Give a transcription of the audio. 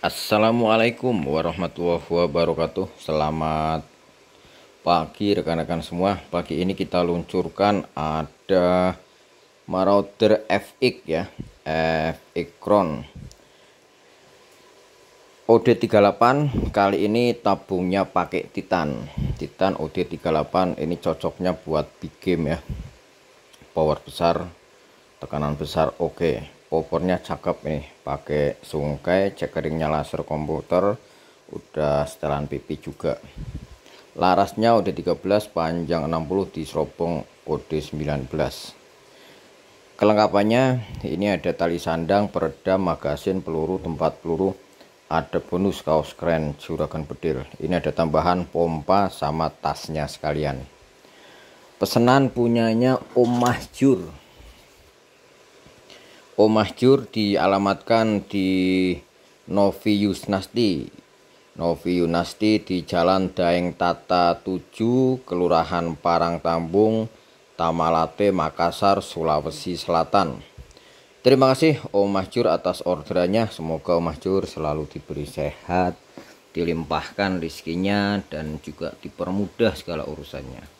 Assalamualaikum warahmatullahi wabarakatuh Selamat pagi rekan-rekan semua Pagi ini kita luncurkan ada Marauder FX ya FX Crown OD38 kali ini tabungnya pakai Titan Titan OD38 ini cocoknya buat big game ya Power besar tekanan besar oke okay Popornya cakep nih pakai sungkai cekeringnya laser komputer udah setelan pipi juga larasnya udah 13 panjang 60 di seropong kode 19 kelengkapannya ini ada tali sandang peredam magasin peluru tempat peluru ada bonus kaos keren juragan bedil ini ada tambahan pompa sama tasnya sekalian pesanan punyanya Om Mahjur Om Mahjur dialamatkan di Novi Yusnasti. Novi Yunasti di Jalan Daeng Tata 7, Kelurahan Parang Tambung, Tamalate, Makassar, Sulawesi Selatan. Terima kasih Om Mahjur atas orderannya. Semoga Om Mahjur selalu diberi sehat, dilimpahkan rizkinya, dan juga dipermudah segala urusannya.